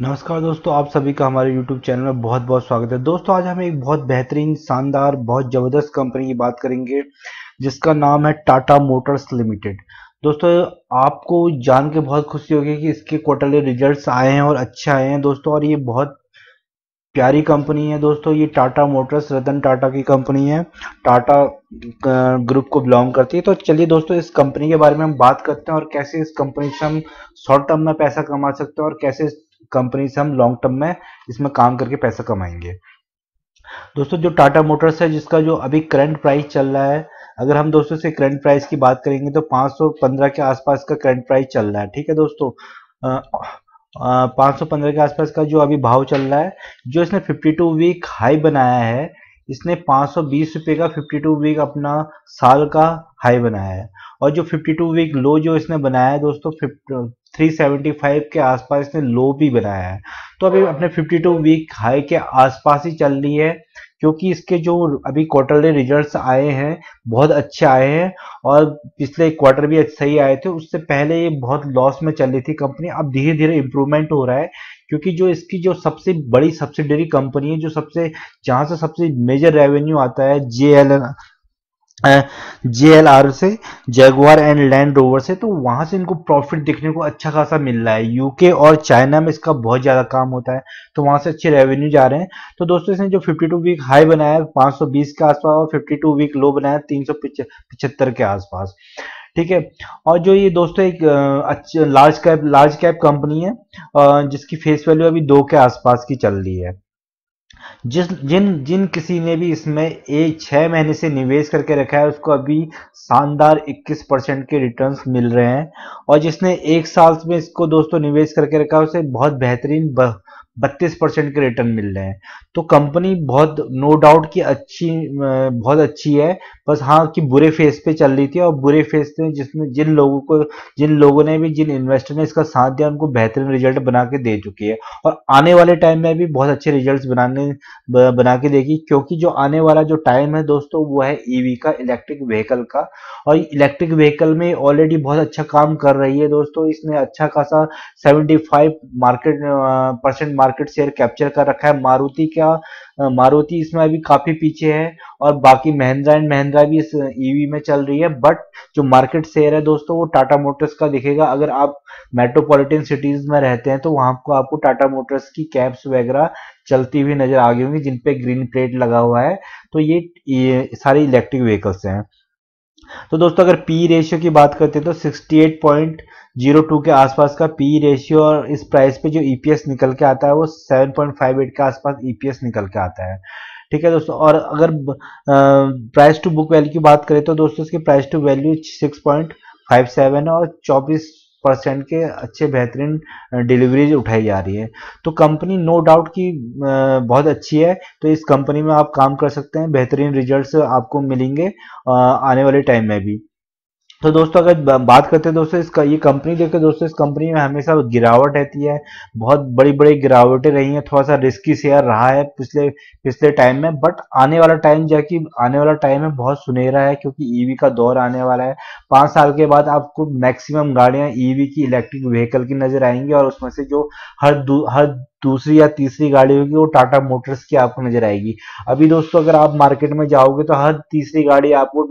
नमस्कार दोस्तों आप सभी का हमारे YouTube चैनल में बहुत बहुत स्वागत है दोस्तों आज हम एक बहुत बेहतरीन शानदार बहुत ज़बरदस्त कंपनी की बात करेंगे जिसका नाम है टाटा मोटर्स लिमिटेड दोस्तों आपको जान के बहुत खुशी होगी कि इसके क्वार्टरली रिजल्ट्स आए हैं और अच्छे आए हैं दोस्तों और ये बहुत प्यारी कंपनी है दोस्तों ये टाटा मोटर्स रतन टाटा की कंपनी है टाटा ग्रुप को बिलोंग करती है तो चलिए दोस्तों इस कंपनी के बारे में हम बात करते हैं और कैसे इस कंपनी से हम शॉर्ट टर्म में पैसा कमा सकते हैं और कैसे कंपनी से हम लॉन्ग टर्म में इसमें काम करके पैसा कमाएंगे दोस्तों जो टाटा मोटर्स है जिसका जो अभी करंट प्राइस चल रहा है अगर हम दोस्तों से करंट प्राइस की बात करेंगे तो 515 के आसपास का करंट प्राइस चल रहा है ठीक है दोस्तों पाँच सौ पंद्रह के आसपास का जो अभी भाव चल रहा है जो इसने 52 वीक हाई बनाया है इसने पांच रुपए का 52 वीक अपना साल का हाई बनाया है और जो 52 वीक लो जो इसने बनाया है दोस्तों 375 के आसपास इसने लो भी बनाया है तो अभी अपने 52 वीक हाई के आसपास ही चल रही है क्योंकि इसके जो अभी क्वार्टरली रिजल्ट्स आए हैं बहुत अच्छे आए हैं और पिछले क्वार्टर भी सही आए थे उससे पहले ये बहुत लॉस में चल रही थी कंपनी अब धीरे धीरे इंप्रूवमेंट हो रहा है क्योंकि जो इसकी जो सबसे बड़ी सब्सिडरी कंपनी है जो सबसे जहाँ से सबसे मेजर रेवेन्यू आता है जे एल जे से जगवार एंड लैंड रोवर से तो वहां से इनको प्रॉफिट देखने को अच्छा खासा मिल रहा है यूके और चाइना में इसका बहुत ज़्यादा काम होता है तो वहां से अच्छे रेवेन्यू जा रहे हैं तो दोस्तों इसने जो 52 वीक हाई बनाया है 520 के आसपास और 52 वीक लो बनाया तीन सौ के आसपास ठीक है और जो ये दोस्तों एक large cap large cap company है जिसकी फेस वैल्यू अभी दो के आसपास की चल रही है जिस जिन जिन किसी ने भी इसमें एक छः महीने से निवेश करके रखा है उसको अभी शानदार 21 परसेंट के रिटर्न्स मिल रहे हैं और जिसने एक साल में इसको दोस्तों निवेश करके रखा है उसे बहुत बेहतरीन बत्तीस परसेंट के रिटर्न मिल रहे हैं तो कंपनी बहुत नो no डाउट की अच्छी बहुत अच्छी है बस हाँ कि बुरे फेस पे चल रही थी और बुरे फेस पे जिसमें जिन लोगों को जिन लोगों ने भी जिन इन्वेस्टर ने इसका साथ दिया उनको बेहतरीन रिजल्ट बना के दे चुकी है और आने वाले टाइम में भी बहुत अच्छे रिजल्ट बनाने बना के देगी क्योंकि जो आने वाला जो टाइम है दोस्तों वो है ईवी का इलेक्ट्रिक व्हीकल का और इलेक्ट्रिक व्हीकल में ऑलरेडी बहुत अच्छा काम कर रही है दोस्तों इसने अच्छा खासा seventy market percent market share capture कर रखा है मारुति का मारुति इसमें अभी काफी पीछे है और बाकी महिंद्रा एंड महिंद्रा भी इस ईवी e में चल रही है बट जो मार्केट शेयर है दोस्तों वो टाटा मोटर्स का दिखेगा अगर आप मेट्रोपॉलिटन सिटीज में रहते हैं तो वहां को आपको टाटा मोटर्स की कैब्स वगैरह चलती हुई नजर आ गई होंगी जिनपे ग्रीन प्लेट लगा हुआ है तो ये, ये सारे इलेक्ट्रिक व्हीकल्स हैं तो दोस्तों अगर पी रेशियो की बात करते हैं तो सिक्सटी जीरो टू के आसपास का पी रेशियो e और इस प्राइस पे जो ईपीएस e निकल के आता है वो सेवन पॉइंट फाइव एट के आसपास ईपीएस e निकल के आता है ठीक है दोस्तों और अगर प्राइस टू बुक वैल्यू की बात करें तो दोस्तों इसकी price to value six point five seven और चौबीस परसेंट के अच्छे बेहतरीन डिलीवरीज उठाई जा रही है तो कंपनी नो डाउट की बहुत अच्छी है तो इस कंपनी में आप काम कर सकते हैं बेहतरीन रिजल्ट्स आपको मिलेंगे आने वाले टाइम में भी तो दोस्तों अगर बात करते हैं दोस्तों इसका ये कंपनी देखते दोस्तों इस कंपनी में हमेशा गिरावट रहती है बहुत बड़ी बड़ी गिरावटें रही हैं थोड़ा सा रिस्की शेयर रहा है पिछले पिछले टाइम में बट आने वाला टाइम जाकि आने वाला टाइम है बहुत सुनहरा है क्योंकि ईवी e का दौर आने वाला है पांच साल के बाद आपको मैक्सिमम गाड़ियाँ ईवी e की इलेक्ट्रिक व्हीकल की नजर आएंगी और उसमें से जो हर हर दूसरी या तीसरी गाड़ी होगी वो टाटा मोटर्स की आपको नजर आएगी अभी दोस्तों अगर आप मार्केट में जाओगे तो हर तीसरी गाड़ी आपको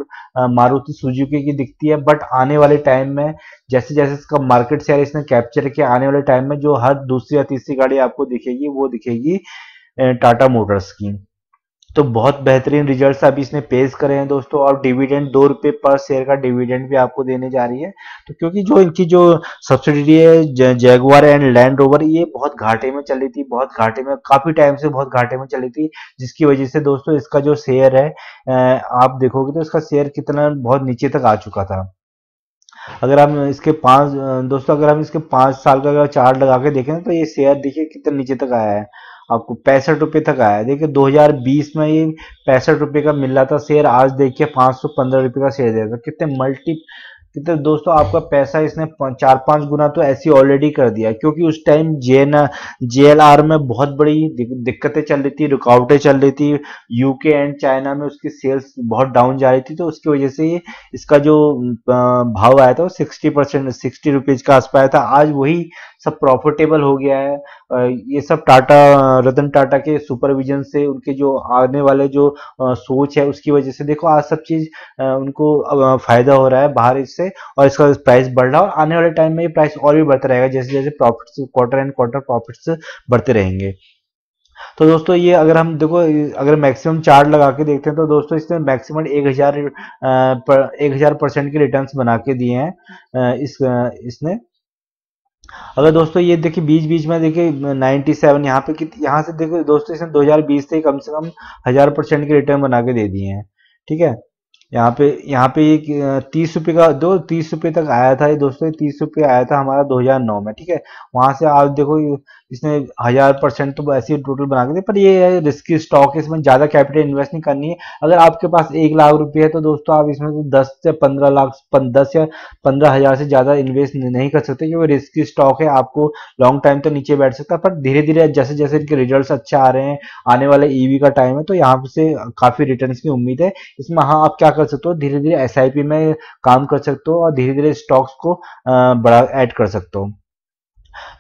मारुति सुजुकी की दिखती है बट आने वाले टाइम में जैसे जैसे इसका मार्केट शेयर इसने कैप्चर किया आने वाले टाइम में जो हर दूसरी या तीसरी गाड़ी आपको दिखेगी वो दिखेगी टाटा मोटर्स की तो बहुत बेहतरीन रिजल्ट्स आप इसने पेश करे हैं दोस्तों और डिविडेंड दो रुपए पर शेयर का डिविडेंड भी आपको देने जा रही है तो क्योंकि जो इनकी जो सब्सिडी है जैगवार एंड लैंड रोवर ये बहुत घाटे में चली थी बहुत घाटे में काफी टाइम से बहुत घाटे में चली थी जिसकी वजह से दोस्तों इसका जो शेयर है आप देखोगे तो इसका शेयर कितना बहुत नीचे तक आ चुका था अगर हम इसके पांच दोस्तों अगर हम इसके पांच साल का अगर चार्ट लगा के देखें तो ये शेयर देखिए कितने नीचे तक आया है आपको पैंसठ रुपये तक आया देखिए 2020 में ये पैंसठ रुपये का मिल रहा था शेयर आज देखिए पाँच सौ पंद्रह रुपये का शेयर दे कितने मल्टी कितने दोस्तों आपका पैसा इसने चार पाँच गुना तो ऐसी ऑलरेडी कर दिया क्योंकि उस टाइम जे जे में बहुत बड़ी दिक्कतें चल रही थी रुकावटें चल रही थी यूके एंड चाइना में उसकी सेल्स बहुत डाउन जा रही थी तो उसकी वजह से इसका जो भाव आया था वो सिक्सटी परसेंट सिक्सटी रुपीज़ का आस पाया था आज वही सब प्रॉफिटेबल हो गया है ये सब टाटा रतन टाटा के सुपरविजन से उनके जो आने वाले जो सोच है उसकी वजह से देखो आज सब चीज उनको फायदा हो रहा है बाहर इससे और इसका प्राइस बढ़ रहा है और आने वाले टाइम में ये प्राइस और भी बढ़ता रहेगा जैसे जैसे profit quarter and quarter profits बढ़ते रहेंगे तो दोस्तों ये अगर हम देखो अगर मैक्सिमम चार्ट लगा के देखते हैं तो दोस्तों इसने मैक्सिमम एक हजार एक हजार परसेंट के रिटर्न बना के दिए हैं इस इसने अगर दोस्तों ये देखिए बीच बीच में देखिए 97 सेवन यहाँ पे कितनी यहाँ से देखो दोस्तों इसने 2020 से कम से कम हज़ार परसेंट के रिटर्न बना के दे दिए हैं ठीक है यहाँ पे यहाँ पे ये तीस रुपये का दो तीस रुपये तक आया था ये दोस्तों तीस रुपये आया था हमारा 2009 में ठीक है वहाँ से आप देखो इसने हजार परसेंट तो ऐसी टोटल बना के पर ये रिस्की स्टॉक है इसमें ज़्यादा कैपिटल इन्वेस्ट नहीं करनी है अगर आपके पास एक लाख रुपये है तो दोस्तों आप इसमें दस से पंद्रह लाख दस या पंद्रह हज़ार से ज़्यादा इन्वेस्ट नहीं कर सकते क्योंकि रिस्की स्टॉक है आपको लॉन्ग टाइम तो नीचे बैठ सकता है पर धीरे धीरे जैसे जैसे इनके रिजल्ट अच्छे आ रहे हैं आने वाले ईवी e का टाइम है तो यहाँ से काफ़ी रिटर्न की उम्मीद है इसमें हाँ आप क्या कर सकते हो धीरे धीरे एस में काम कर सकते हो और धीरे धीरे स्टॉक्स को बड़ा एड कर सकते हो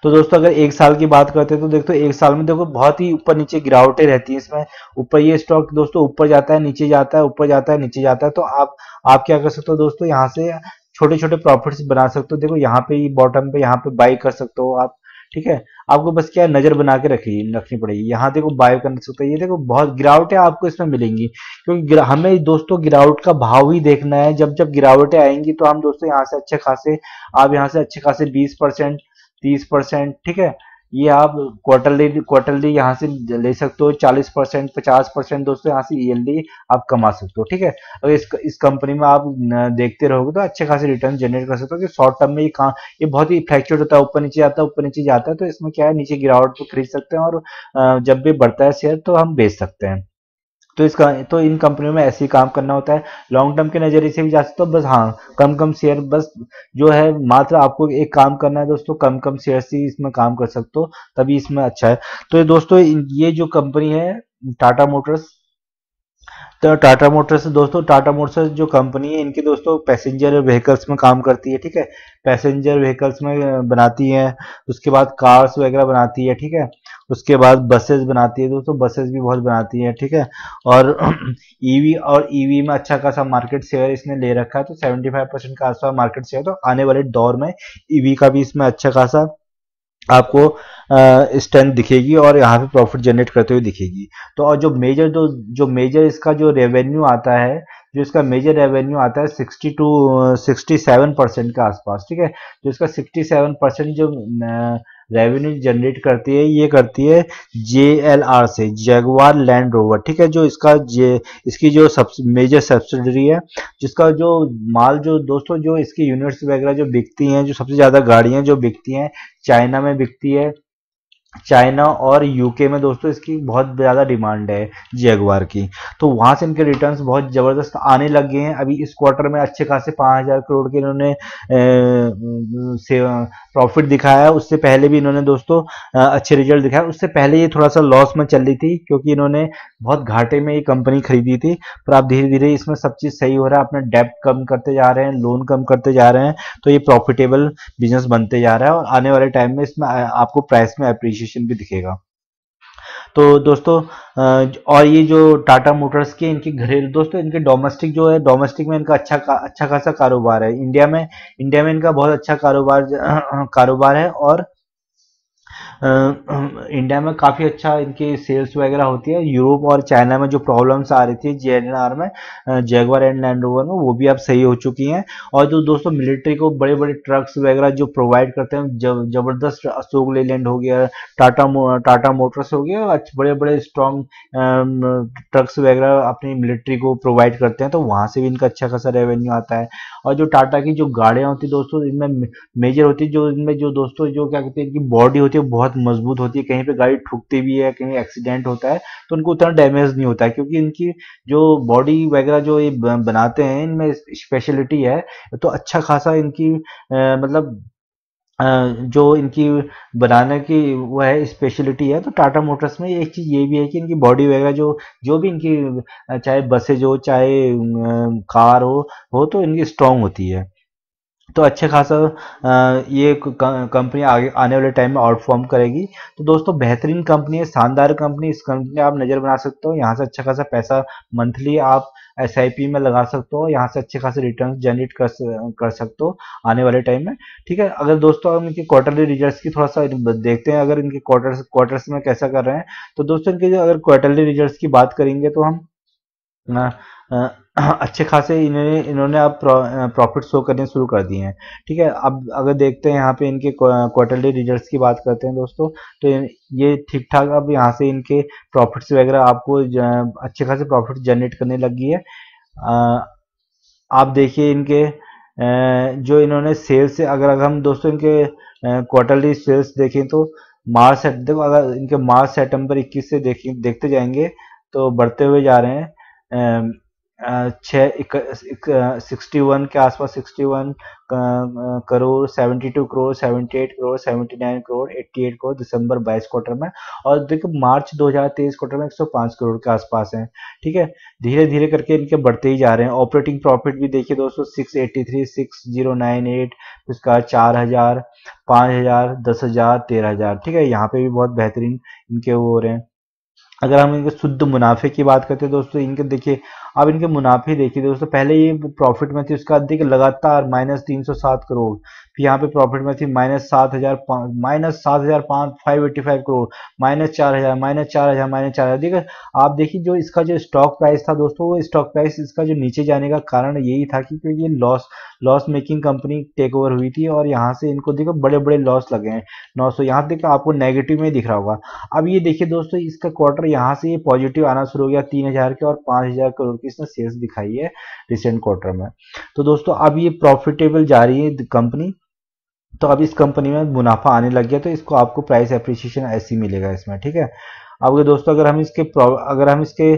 तो दोस्तों अगर एक साल की बात करते हैं तो देखो एक साल में देखो बहुत ही ऊपर नीचे गिरावटें रहती है इसमें ऊपर ये स्टॉक दोस्तों ऊपर जाता है नीचे जाता है ऊपर जाता है नीचे जाता है तो आप आप क्या कर सकते हो दोस्तों यहाँ से छोटे छोटे प्रॉफिट्स बना सकते हो देखो यहाँ पे बॉटम पे यहाँ पे बाई कर सकते हो आप ठीक है आपको बस क्या नजर बना के रखी रखनी पड़ेगी यहाँ देखो बाय कर सकते ये देखो बहुत गिरावटें आपको इसमें मिलेंगी क्योंकि हमें दोस्तों गिरावट का भाव ही देखना है जब जब गिरावटें आएंगी तो हम दोस्तों यहाँ से अच्छे खासे आप यहाँ से अच्छे खासे बीस परसेंट तीस परसेंट ठीक है ये आप क्वार्टरली क्वार्टरली यहाँ से ले सकते हो चालीस परसेंट पचास परसेंट दोस्तों यहाँ से ईयरली e आप कमा सकते हो ठीक है अगर इस इस कंपनी में आप देखते रहोगे तो अच्छे खासे रिटर्न जनरेट कर सकते हो कि शॉर्ट टर्म में ये कहाँ ये बहुत ही फ्लैक्चुएट होता है ऊपर नीचे जाता है ऊपर नीचे जाता है तो इसमें क्या है नीचे गिरावट पर खरीद सकते हैं और जब भी बढ़ता है शेयर तो हम बेच सकते हैं तो इसका तो इन कंपनियों में ऐसे ही काम करना होता है लॉन्ग टर्म के नज़रिए से भी जा सकते हो बस हाँ कम कम शेयर बस जो है मात्र आपको एक काम करना है दोस्तों कम कम शेयर से इसमें काम कर सकते हो तभी इसमें अच्छा है तो दोस्तों ये जो कंपनी है टाटा मोटर्स तो टाटा मोटर्स दोस्तों टाटा मोटर्स जो कंपनी है इनकी दोस्तों पैसेंजर व्हीकल्स में काम करती है ठीक है पैसेंजर व्हीकल्स में बनाती है उसके बाद कार्स वगैरह बनाती है ठीक है उसके बाद बसेस बनाती है दोस्तों बसेस भी बहुत बनाती है ठीक है और ईवी e और ईवी e में अच्छा खासा मार्केट शेयर इसने ले रखा है तो सेवेंटी फाइव परसेंट का आसपास मार्केट शेयर तो आने वाले दौर में ईवी e का भी इसमें अच्छा खासा आपको स्ट्रेंथ दिखेगी और यहाँ पे प्रॉफिट जनरेट करते हुए दिखेगी तो और जो मेजर जो जो मेजर इसका जो रेवेन्यू आता है जो इसका मेजर रेवेन्यू आता है 60 टू 67 परसेंट के आसपास ठीक है जो इसका 67 परसेंट जो रेवेन्यू जनरेट करती है ये करती है जे से जगवार लैंड रोवर ठीक है जो इसका जे इसकी जो सब मेजर सब्सिडरी है जिसका जो माल जो दोस्तों जो इसकी यूनिट्स वगैरह जो बिकती हैं जो सबसे ज़्यादा गाड़ियाँ जो बिकती हैं चाइना में बिकती है चाइना और यूके में दोस्तों इसकी बहुत ज़्यादा डिमांड है जेगवार की तो वहाँ से इनके रिटर्न्स बहुत ज़बरदस्त आने लग गए हैं अभी इस क्वार्टर में अच्छे खासे पाँच हज़ार करोड़ के इन्होंने प्रॉफिट दिखाया है उससे पहले भी इन्होंने दोस्तों अच्छे रिजल्ट दिखाया उससे पहले ये थोड़ा सा लॉस में चल रही थी क्योंकि इन्होंने बहुत घाटे में ये कंपनी खरीदी थी पर आप धीरे धीरे इसमें सब चीज़ सही हो रहा है अपने डेप्ट कम करते जा रहे हैं लोन कम करते जा रहे हैं तो ये प्रॉफिटेबल बिजनेस बनते जा रहा है और आने वाले टाइम में इसमें आपको प्राइस में अप्रिशिएट डिप्रिसिएशन भी दिखेगा तो दोस्तों और ये जो टाटा मोटर्स के इनके घरेलू दोस्तों इनके डोमेस्टिक जो है डोमेस्टिक में इनका अच्छा अच्छा खासा कारोबार है इंडिया में इंडिया में इनका बहुत अच्छा कारोबार कारोबार है और इंडिया में काफ़ी अच्छा इनकी सेल्स वगैरह होती है यूरोप और चाइना में जो प्रॉब्लम्स आ रही थी जे में जेगवर एंड लैंड रोवर में वो भी अब सही हो चुकी हैं और जो दोस्तों मिलिट्री को बड़े बड़े ट्रक्स वगैरह जो प्रोवाइड करते हैं जब जबरदस्त अशोक लेलैंड हो गया टाटा टाटा मोटर्स हो गया बड़े बड़े स्ट्रॉन्ग ट्रक्स वगैरह अपनी मिलिट्री को प्रोवाइड करते हैं तो वहाँ से भी इनका अच्छा खासा रेवेन्यू आता है और जो टाटा की जो गाड़ियाँ होती है दोस्तों इनमें मेजर होती है जो इनमें जो दोस्तों जो क्या कहते हैं इनकी बॉडी होती है बहुत बहुत मजबूत होती है कहीं पे गाड़ी ठुकती भी है कहीं एक्सीडेंट होता है तो उनको उतना डैमेज नहीं होता है क्योंकि इनकी जो बॉडी वगैरह जो ये बनाते हैं इनमें स्पेशलिटी है तो अच्छा खासा इनकी आ, मतलब जो इनकी बनाने की वो है स्पेशलिटी है तो टाटा मोटर्स में एक चीज़ ये भी है कि इनकी बॉडी वगैरह जो जो भी इनकी चाहे बसेज हो चाहे कार हो हो तो इनकी स्ट्रांग होती है तो अच्छे खासा ये कंपनी आगे आने वाले टाइम में आउटफॉर्म करेगी तो दोस्तों बेहतरीन कंपनी है शानदार कंपनी इस कंपनी में आप नज़र बना सकते हो यहाँ से अच्छा खासा पैसा मंथली आप एस में लगा सकते हो यहाँ से अच्छे खासे रिटर्न जनरेट कर कर सकते हो आने वाले टाइम में ठीक है अगर दोस्तों हम इनके क्वार्टरली रिजल्ट्स की थोड़ा सा देखते हैं अगर इनके क्वार्टर क्वार्टर्स में कैसा कर रहे हैं तो दोस्तों इनके अगर क्वार्टरली रिजल्ट्स की बात करेंगे तो हम अच्छे खासे इन्होंने इन्होंने अब प्रॉफिट शो करने शुरू कर दिए हैं ठीक है अब अगर देखते हैं यहाँ पे इनके क्वार्टरली रिजल्ट्स की बात करते हैं दोस्तों तो ये ठीक ठाक अब यहाँ से इनके प्रॉफिट्स वगैरह आपको अच्छे खासे प्रॉफिट जनरेट करने लगी है आप देखिए इनके जो इन्होंने सेल्स से अगर अगर हम दोस्तों इनके क्वार्टरली सेल्स देखें तो मार्च देखो अगर इनके मार्च सितंबर इक्कीस से देखें देखते जाएंगे तो बढ़ते हुए जा रहे हैं छः सिक्सटी वन के आसपास sixty one crore seventy two crore seventy eight crore seventy nine crore eighty eight crore दिसंबर बाईस क्वार्टर में और देखिए मार्च दो हज़ार तेईस क्वार्टर में एक सौ पांच करोड़ के आसपास है ठीक है धीरे धीरे करके इनके बढ़ते ही जा रहे हैं ऑपरेटिंग प्रॉफिट भी देखिए दोस्तों six eighty three six zero nine eight उसका चार हज़ार पाँच हज़ार दस हज़ार तेरह हज़ार ठीक है यहाँ पे भी बहुत बेहतरीन इनके वो हो रहे हैं अगर हम इनके शुद्ध मुनाफे की बात करते हैं दोस्तों इनके देखिए अब इनके मुनाफे देखिए दोस्तों पहले ये प्रॉफिट में थी उसका अधिक लगातार माइनस तीन सौ सात करोड़ फिर यहाँ पे प्रॉफिट में थी माइनस सात हजार माइनस सात हजार पाँच five eighty five crore minus चार हजार माइनस चार हजार माइनस चार हजार देखिए आप देखिए जो इसका जो स्टॉक प्राइस था दोस्तों वो स्टॉक प्राइस इसका जो नीचे जाने का कारण यही था कि क्योंकि ये loss loss making company take over हुई थी और यहाँ से इनको देखो बड़े बड़े लॉस लगे हैं नौ सौ यहाँ देखो आपको नेगेटिव में दिख रहा होगा अब ये देखिए दोस्तों इसका क्वार्टर यहाँ से ये पॉजिटिव आना शुरू हो गया तीन हजार के और पाँच हजार करोड़ रुपीज ने सेल्स दिखाई है रिसेंट क्वार्टर में तो दोस्तों अब ये प्रॉफिटेबल जा रही है कंपनी तो अब इस कंपनी में मुनाफा आने लग गया तो इसको आपको प्राइस अप्रिसिएशन ऐसी मिलेगा इसमें ठीक है अब दोस्तों अगर हम इसके अगर हम इसके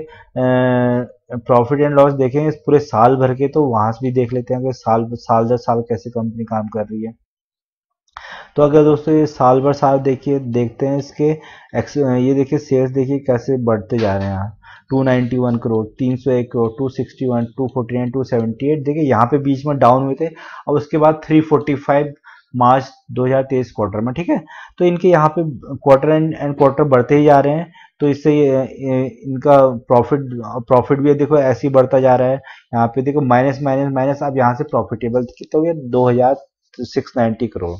प्रॉफिट एंड लॉस देखेंगे इस पूरे साल भर के तो वहां से भी देख लेते हैं कि साल साल दर साल कैसे कंपनी काम कर रही है तो अगर दोस्तों ये साल भर साल देखिए देखते हैं इसके ये देखिए सेल्स देखिए कैसे बढ़ते जा रहे हैं 291 करोड़ 301 करोड़ 261 249 278 देखिए यहाँ पे बीच में डाउन हुए थे और उसके बाद 345 मार्च 2023 क्वार्टर में ठीक है तो इनके यहाँ पे क्वार्टर एंड एंड क्वार्टर बढ़ते ही जा रहे हैं तो इससे इनका प्रॉफिट प्रॉफिट भी देखो ऐसे ही बढ़ता जा रहा है यहाँ पे देखो माइनस माइनस माइनस आप यहाँ से प्रॉफिटेबल तो ये दो हजार सिक्स नाइन्टी करोड़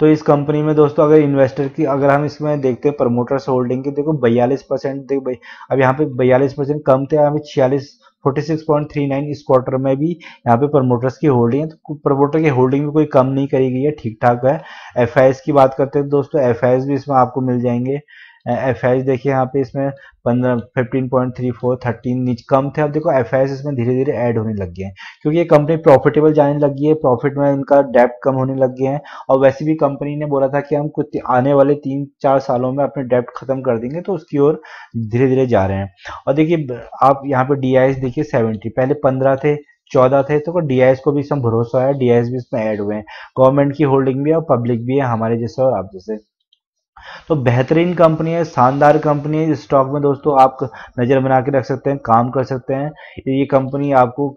तो इस कंपनी में दोस्तों अगर इन्वेस्टर की अगर हम इसमें देखते हैं प्रमोटर्स होल्डिंग की देखो बयालीस परसेंट देखो भाई अब यहाँ पे बयालीस परसेंट कम थे यहाँ पे छियालीस नाइन इस क्वार्टर में भी यहाँ पे प्रमोटर्स की होल्डिंग है तो प्रमोटर की होल्डिंग भी कोई कम नहीं करी गई है ठीक ठाक है एफ की बात करते हैं दोस्तों एफ भी इसमें आपको मिल जाएंगे एफ देखिए यहाँ पे इसमें पंद्रह fifteen point three four thirteen कम थे अब देखो एफ इसमें धीरे धीरे ऐड होने लग गए हैं क्योंकि ये कंपनी प्रॉफिटेबल जाने लगी है प्रॉफिट में इनका डेप्ट कम होने लग गए हैं और वैसे भी कंपनी ने बोला था कि हम कुछ आने वाले तीन चार सालों में अपने डेप्ट खत्म कर देंगे तो उसकी ओर धीरे धीरे जा रहे हैं और देखिए आप यहाँ पे डी देखिए सेवेंटी पहले पंद्रह थे चौदह थे तो डीआईएस को भी इसमें भरोसा है डीआईएस भी इसमें ऐड हुए हैं गवर्नमेंट की होल्डिंग भी है और पब्लिक भी है हमारे जैसे और आप जैसे तो बेहतरीन कंपनी है शानदार कंपनी है इस स्टॉक में दोस्तों आप नज़र बना के रख सकते हैं काम कर सकते हैं ये कंपनी आपको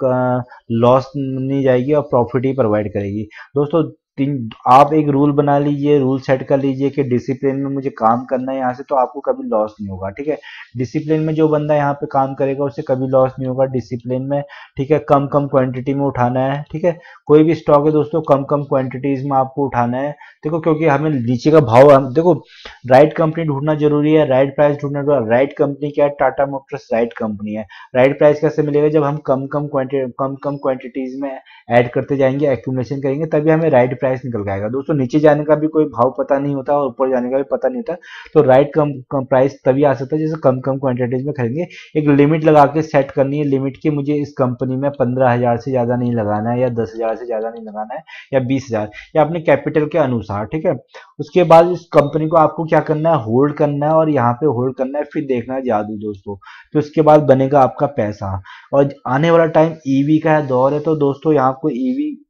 लॉस नहीं जाएगी और प्रॉफिट ही प्रोवाइड करेगी दोस्तों तीन आप एक रूल बना लीजिए रूल सेट कर लीजिए कि डिसिप्लिन में मुझे काम करना है यहाँ से तो आपको कभी लॉस नहीं होगा ठीक है डिसिप्लिन में जो बंदा यहाँ पे काम करेगा उसे कभी लॉस नहीं होगा डिसिप्लिन में ठीक है कम कम क्वांटिटी में उठाना है ठीक है कोई भी स्टॉक है दोस्तों कम कम क्वांटिटीज में आपको उठाना है देखो क्योंकि हमें नीचे का भाव हम देखो राइट कंपनी ढूंढना जरूरी है राइट प्राइस ढूंढना जरूरी राइट कंपनी क्या है टाटा मोटर्स राइट कंपनी है राइट प्राइस कैसे मिलेगा जब हम कम कम क्वान्टिटी कम कम क्वांटिटीज में एड करते जाएंगे एक्यूमेशन करेंगे तभी हमें राइट प्राइस निकल के आएगा दोस्तों नीचे जाने का भी कोई भाव पता नहीं होता और ऊपर जाने का भी पता नहीं होता तो राइट कम कम प्राइस तभी आ सकता है जैसे कम कम क्वांटिटीज में खरीदेंगे एक लिमिट लगा के सेट करनी है लिमिट की मुझे इस कंपनी में पंद्रह से ज़्यादा नहीं लगाना है या दस से ज़्यादा नहीं लगाना है या बीस या अपने कैपिटल के अनुसार ठीक है उसके बाद इस कंपनी को आपको क्या करना है होल्ड करना है और यहाँ पे होल्ड करना है फिर देखना है जादू दोस्तों तो उसके बाद बनेगा आपका पैसा और आने वाला टाइम ईवी e का है दौर है तो दोस्तों यहाँ को ईवी e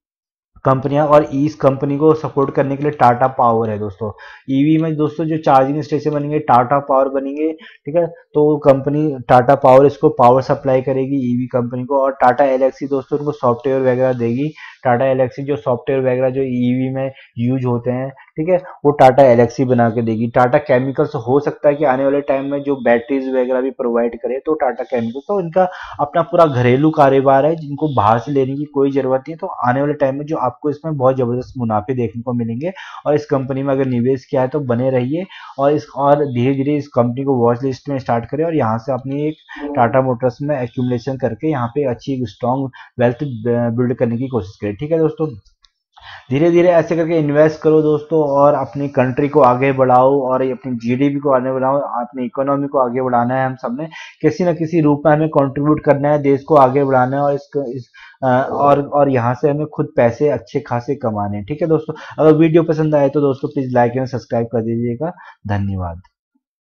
कंपनियां और इस कंपनी को सपोर्ट करने के लिए टाटा पावर है दोस्तों ईवी में दोस्तों जो चार्जिंग स्टेशन बनेंगे टाटा पावर बनेंगे ठीक है तो कंपनी टाटा पावर इसको पावर सप्लाई करेगी ईवी कंपनी को और टाटा एलेक्सी दोस्तों उनको सॉफ्टवेयर वगैरह देगी टाटा एलेक्सी जो सॉफ्टवेयर वगैरह जो ईवी में यूज होते हैं ठीक है वो टाटा एलेक्सी बना के देगी टाटा केमिकल्स हो सकता है कि आने वाले टाइम में जो बैटरीज वगैरह भी प्रोवाइड करे तो टाटा केमिकल तो इनका अपना पूरा घरेलू कारोबार है जिनको बाहर से लेने की कोई जरूरत नहीं तो आने वाले टाइम में जो आपको इसमें बहुत जबरदस्त मुनाफे देखने को मिलेंगे और इस कंपनी में अगर निवेश किया है तो बने रहिए और इस और धीरे धीरे इस कंपनी को वॉच लिस्ट में स्टार्ट करें और यहाँ से अपनी एक टाटा मोटर्स में एक्यूमलेशन करके यहाँ पे अच्छी स्ट्रॉन्ग वेल्थ बिल्ड करने की कोशिश करें ठीक है दोस्तों धीरे धीरे ऐसे करके इन्वेस्ट करो दोस्तों और अपनी कंट्री को आगे बढ़ाओ और अपनी जीडीपी को आगे बढ़ाओ अपनी इकोनॉमी को आगे बढ़ाना है हम सब किसी न किसी रूप में हमें कंट्रीब्यूट करना है देश को आगे बढ़ाना है और इसको इस, और और यहाँ से हमें खुद पैसे अच्छे खासे कमाने हैं ठीक है दोस्तों अगर वीडियो पसंद आए तो दोस्तों प्लीज़ लाइक एंड सब्सक्राइब कर दीजिएगा धन्यवाद